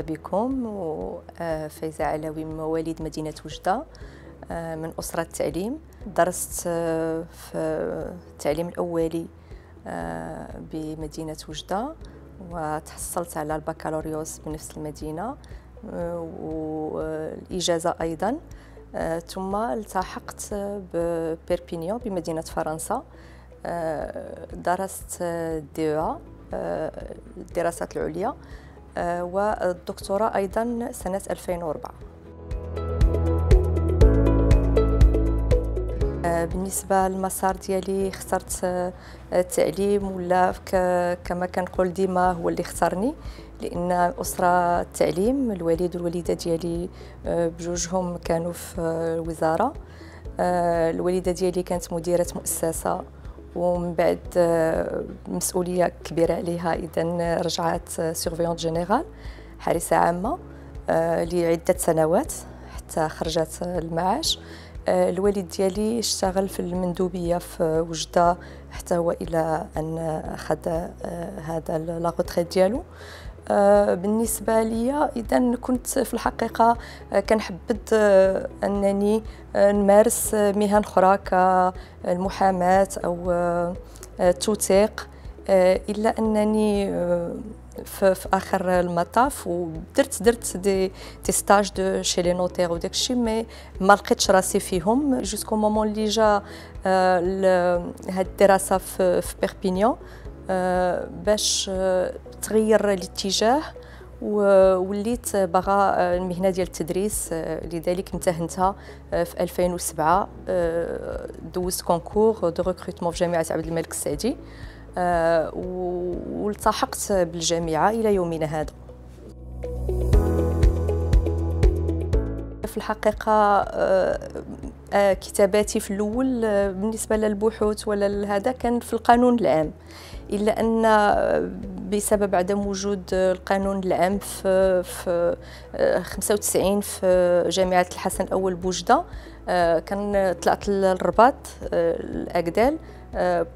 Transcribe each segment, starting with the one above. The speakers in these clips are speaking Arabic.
مرحبا بكم وفايزة آه، علوي من مواليد مدينة وجدة آه، من أسرة التعليم درست آه، في التعليم الأولي بمدينة وجدة وتحصلت على البكالوريوس بنفس المدينة والإجازة أيضا ثم التحقت ببيربينيون بمدينة فرنسا درست الديوا الدراسات العليا آه، والدكتوراه أيضا سنة 2004 آه، بالنسبه للمسار ديالي اخترت آه، التعليم ولا كما كنقول ديما هو اللي اختارني لان اسره التعليم الوالد والوالده ديالي بجوجهم كانوا في الوزاره الوالده ديالي كانت مديره مؤسسه ومن بعد آه، مسؤوليه كبيره عليها اذا رجعت سيرفيونت جينيرال حارسه عامه آه، لعده سنوات حتى خرجت المعاش آه، الوالد ديالي اشتغل في المندوبيه في وجده حتى هو الى ان اخذ هذا لا ديالو آه، بالنسبه ليا اذا كنت في الحقيقه آه، كنحبذ آه، انني نمارس مهن اخرى كالمحاماه او التوثيق الا انني في, في اخر المطاف ودرت درت دي دي ستاج دو شي لي نوتير وداكشي الشيء مي ما لقيتش راسي فيهم جوسكو مومون اللي جا هاد الدراسه في, بيربينيون آه، باش آه، تغير الاتجاه ووليت باغا آه، المهنه ديال التدريس لذلك امتهنتها في 2007 دوزت كونكور دو ريكروتمون في جامعه عبد الملك السعدي والتحقت بالجامعه الى يومنا هذا في الحقيقه كتاباتي في الاول بالنسبه للبحوث ولا هذا كان في القانون العام الا ان بسبب عدم وجود القانون العام في, في 95 في جامعه الحسن الاول بوجده آه، كان طلعت للرباط آه، الاكدال آه،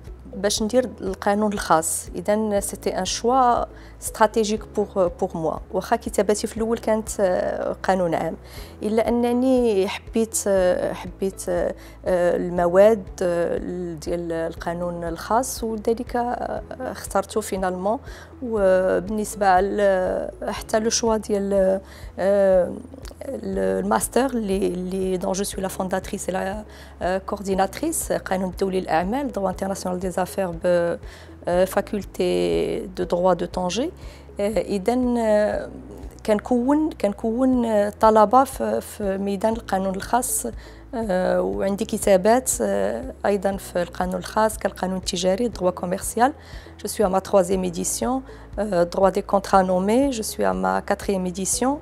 باش ندير القانون الخاص اذا سيتي ان شوا استراتيجيك بور بور موا واخا كتاباتي في الاول كانت آه، قانون عام الا انني حبيت آه، حبيت آه، المواد ديال القانون الخاص ولذلك اخترته فينالمون وبالنسبه حتى لو شوا ديال آه، الماستر اللي اللي دون جو سوي لا فونداتريس لا كورديناتريس قانون الدولي للاعمال دو انترناسيونال دي زافير بفاكولتي دو دروا دو طنجي اذا كنكون كنكون آه، طلبه في ميدان القانون الخاص آه، وعندي كتابات آه، ايضا في القانون الخاص كالقانون التجاري دروا كوميرسيال جو سوي ما 3 ايديسيون دروا دي كونترا نومي جو سوي ما 4 ايديسيون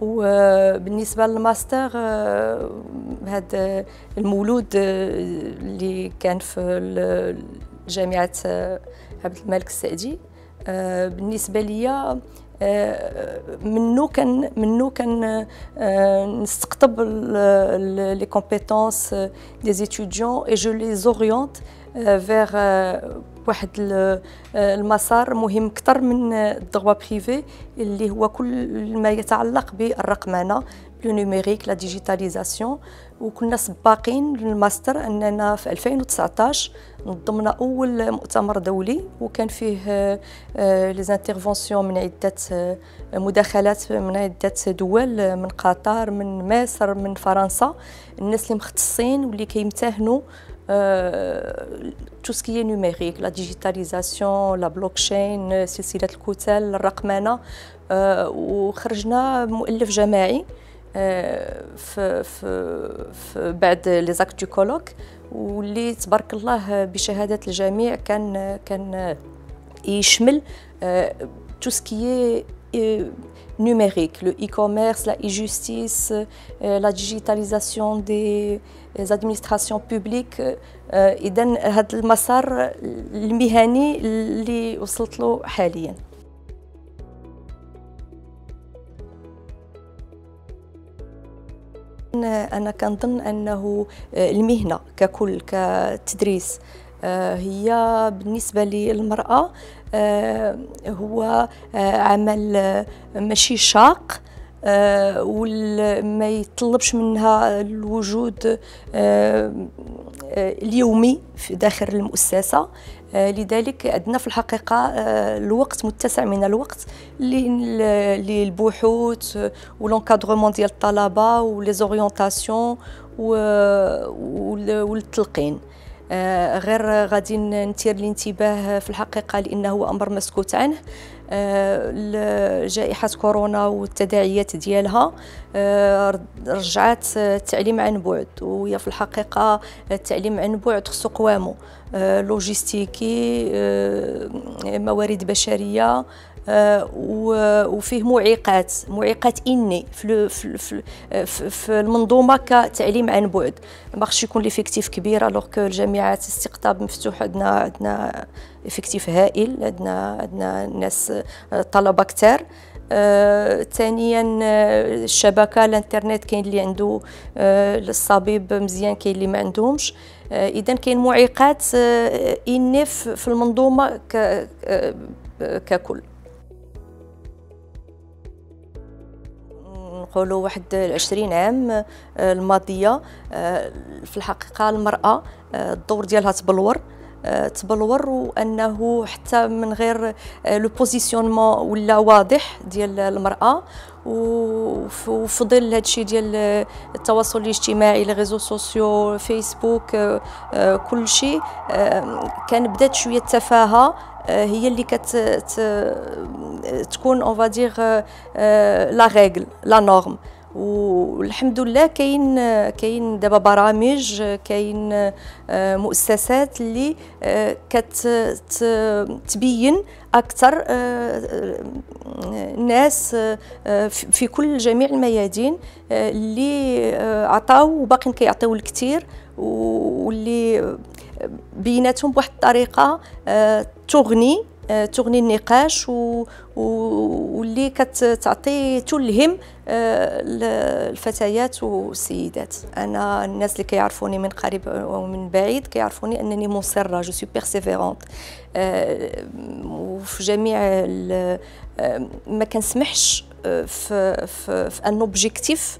وبالنسبه للماستر هذا آه، المولود اللي كان في جامعه عبد الملك السعدي بالنسبه ليا آه، منو كان منو كان آه، نستقطب لي كومبيتونس دي زيتوديون اي جو لي زوريونت فيغ واحد آه، المسار مهم اكثر من الدغوا بريفي اللي هو كل ما يتعلق بالرقمنه لو نوميريك لا ديجيتاليزاسيون وكنا سباقين للماستر اننا في 2019 نظمنا اول مؤتمر دولي وكان فيه لي آه، آه، من عده آه، مداخلات من عده دول من قطر من مصر من فرنسا الناس اللي مختصين واللي كيمتهنوا تو سكي نوميريك لا ديجيتاليزاسيون لا بلوكشين سلسله الكتل الرقمنه وخرجنا مؤلف جماعي في في في بعد لي زاك دو كولوك واللي تبارك الله بشهاده الجميع كان كان يشمل تو سكي نوميريك لو اي كوميرس لا اي جوستيس لا ديجيتاليزاسيون دي زادمينستراسيون بوبليك إذا هذا المسار المهني اللي وصلت له حالياً. أنا كنظن أنه آه، المهنة ككل كتدريس آه، هي بالنسبة للمرأة آه، هو عمل ماشي شاق آه، وما يطلبش منها الوجود آه، آه، اليومي في داخل المؤسسه لذلك عندنا في الحقيقه الوقت متسع من الوقت للبحوث والانكادرمون ديال الطلبه ولي والتلقين غير غادي نثير الانتباه في الحقيقه لانه امر مسكوت عنه آه، جائحة كورونا والتداعيات ديالها آه، رجعت آه، التعليم عن بعد وهي في الحقيقة التعليم عن بعد خصو قوامه لوجيستيكي موارد بشرية آه، وفيه معيقات معيقات اني آه، في, في, المنظومه كتعليم عن بعد ما خصش يكون ليفيكتيف كبير الوغ كو الجامعات الاستقطاب مفتوح عندنا عندنا افكتيف هائل عندنا عندنا ناس آه، طلبه كثار آه، ثانيا الشبكه الانترنت كاين اللي عنده آه، الصبيب مزيان كاين اللي ما عندهمش آه، اذا كاين معيقات اني في المنظومه ككل نقولوا واحد 20 عام آه، الماضيه آه، في الحقيقه المراه آه، الدور ديالها تبلور تبلور انه حتى من غير لو آه، بوزيسيونمون ولا واضح ديال المراه وفي ظل هادشي ديال آه، التواصل الاجتماعي لي ريزو سوسيو فيسبوك آه، كل شيء كان بدات شويه التفاهه هي اللي كت تكون اون فادير لا ريغل لا نورم والحمد لله كاين كاين دابا برامج كاين آه، مؤسسات اللي آه، كتبين اكثر الناس آه، في كل جميع الميادين اللي عطاو وباقيين كيعطيو الكثير واللي بيناتهم بواحد الطريقه تغني آه، تغني النقاش واللي كتعطي تلهم آه، الفتيات والسيدات انا الناس اللي كيعرفوني من قريب ومن بعيد كيعرفوني انني مصره جو سو بيرسيفيرونت وفي جميع آه، ما كنسمحش في في, في ان اوبجيكتيف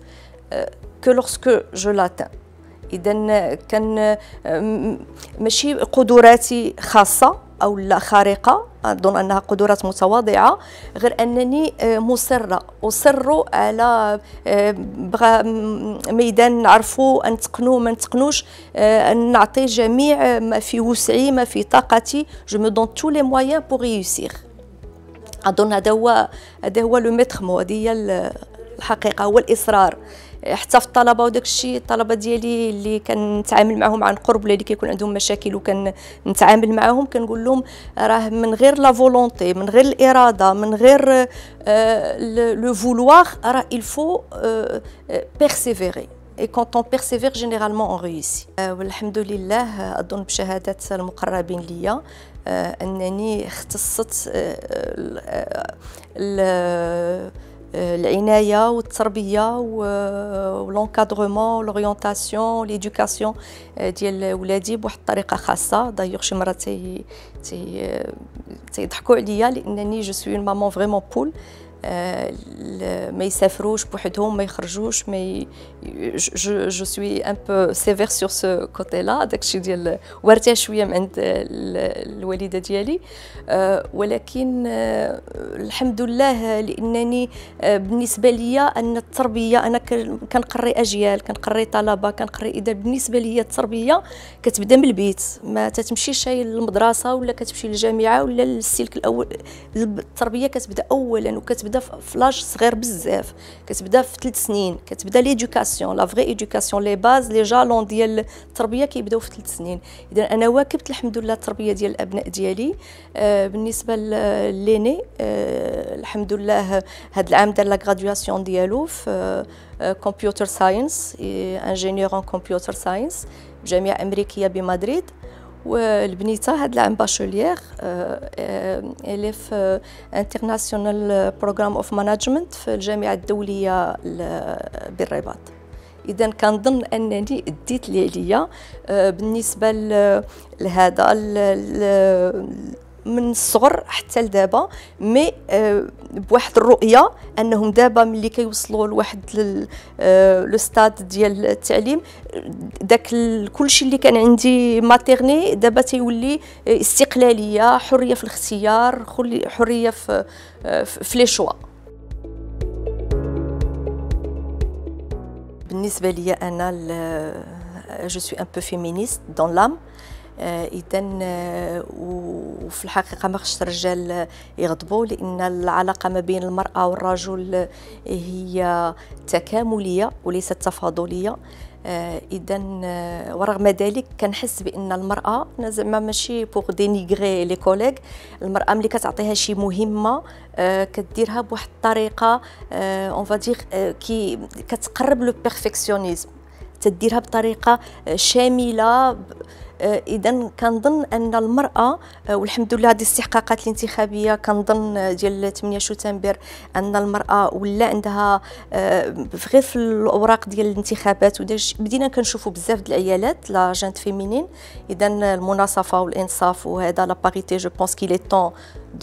كو لوغسكو جو لاتان اذا كان ماشي قدراتي خاصه او لا خارقه اظن انها قدرات متواضعه غير انني آه، مصره اصر على آه، بغى ميدان نعرفوا ان تقنوا ما نتقنوش آه، ان نعطي جميع ما في وسعي ما في طاقتي جو مو دون تو لي مويان بو ريوسير اظن هذا هو هذا هو لو ميتر مو هذه هي الحقيقه هو الاصرار حتى في الطلبه وداك الشيء الطلبه ديالي اللي كنتعامل معاهم عن قرب ولا اللي كيكون عندهم مشاكل وكنتعامل معاهم كنقول لهم راه من غير لا فولونتي من غير الاراده من غير لو آه، فولوار راه الفو بيرسيفيري اي كونت اون بيرسيفير جينيرالمون اون ريوسي والحمد لله اظن بشهاده المقربين ليا آه، انني اختصت آه، العنايه euh, والتربيه ولونكادرومون لورينتاسيون ليدوكاسيون ديال ولادي بواحد الطريقه خاصه دايوغ شي تي تيضحكوا عليا لانني جو سوي مامون فريمون بول ما يسافروش بوحدهم ما يخرجوش ما ي... جو جو سوي ان بو سيفير سور سو كوتي لا داكشي ديال وارتاه شويه من عند الوالده ديالي آه، ولكن آه، الحمد لله لانني آه، بالنسبه ليا ان التربيه انا كنقري اجيال كنقري طلبه كنقري اذا بالنسبه ليا التربيه كتبدا من البيت ما تتمشيش هي للمدرسه ولا كتمشي للجامعه ولا للسلك الاول التربيه كتبدا اولا وكتبدا كتبدا في صغير بزاف كتبدا في ثلاث سنين كتبدا ليدوكاسيون لا فغي ايدوكاسيون لي باز لي جالون ديال التربيه كيبداو في ثلاث سنين اذا انا واكبت الحمد لله التربيه ديال الابناء ديالي آه، بالنسبه ليني آه، الحمد لله هذا العام دار لا غراديواسيون ديالو في كمبيوتر ساينس انجينيور ان كمبيوتر ساينس بجامعه امريكيه بمدريد والبنيته هاد العام باشوليير آه، آه، في انترناسيونال بروغرام اوف مانجمنت في الجامعه الدوليه بالرباط اذا كنظن انني اديت اللي عليا آه، بالنسبه لهذا من الصغر حتى لدابا مي آه، بواحد الرؤيه انهم دابا ملي كيوصلوا لواحد آه، لو ستاد ديال التعليم داك كلشي اللي كان عندي ماتيرني دابا تيولي استقلاليه حريه في الاختيار حريه آه، في في لي شوا بالنسبه ليا انا جو سوي ان بو فيمينيست دون لام آه، اذا آه، وفي الحقيقه ما خصش الرجال يغضبوا لان العلاقه ما بين المراه والرجل هي تكامليه وليست تفاضليه آه، اذا ورغم ذلك كنحس بان المراه زعما ماشي بوغ دينيغري لي كوليغ المراه ملي كتعطيها شي مهمه كديرها بواحد الطريقه اون فادير كي كتقرب لو بيرفكسيونيزم تديرها بطريقه شامله آه، اذا كنظن ان المراه آه، والحمد لله هذه الاستحقاقات الانتخابيه كنظن ديال آه، 8 شتنبر ان المراه ولا عندها غير في الاوراق ديال الانتخابات بدينا كنشوفوا بزاف ديال العيالات لا جانت فيمينين اذا المناصفه والانصاف وهذا لا باريتي جو بونس كي لي طون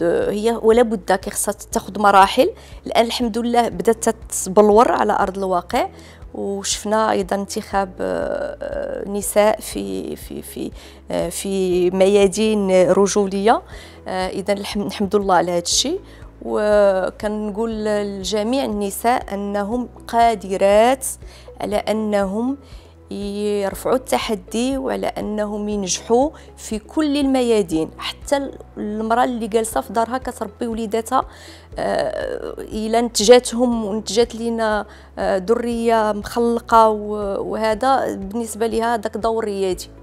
هي ولا بد كي خصها تاخذ مراحل الان الحمد لله بدات تتبلور على ارض الواقع وشفنا ايضا انتخاب آه، آه، نساء في في في آه، في ميادين رجوليه اذا الحمد لله على هذا الشيء وكنقول لجميع النساء انهم قادرات على انهم يرفعوا التحدي وعلى انهم ينجحوا في كل الميادين حتى المراه اللي جالسه في دارها كتربي وليداتها آه، الى نتجاتهم ونتجات لينا آه، ذريه مخلقه وهذا بالنسبه لها داك دور ريادي